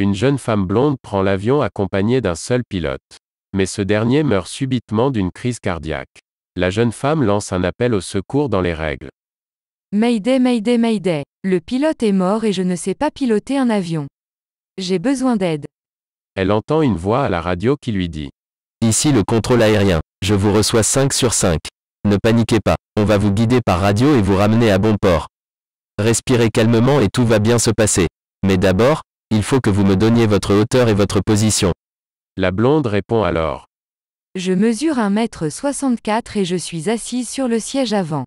Une jeune femme blonde prend l'avion accompagnée d'un seul pilote. Mais ce dernier meurt subitement d'une crise cardiaque. La jeune femme lance un appel au secours dans les règles. Mayday, Mayday, Mayday. Le pilote est mort et je ne sais pas piloter un avion. J'ai besoin d'aide. Elle entend une voix à la radio qui lui dit. Ici le contrôle aérien. Je vous reçois 5 sur 5. Ne paniquez pas. On va vous guider par radio et vous ramener à bon port. Respirez calmement et tout va bien se passer. Mais d'abord, il faut que vous me donniez votre hauteur et votre position. La blonde répond alors. Je mesure 1m64 et je suis assise sur le siège avant.